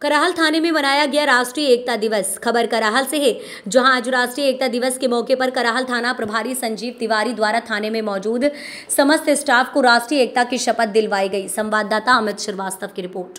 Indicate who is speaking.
Speaker 1: कराहल थाने में मनाया गया राष्ट्रीय एकता दिवस खबर कराहल से है जहां आज राष्ट्रीय एकता दिवस के मौके पर कराहल थाना प्रभारी संजीव तिवारी द्वारा थाने में मौजूद समस्त स्टाफ को राष्ट्रीय एकता की शपथ दिलवाई गई संवाददाता अमित श्रीवास्तव की रिपोर्ट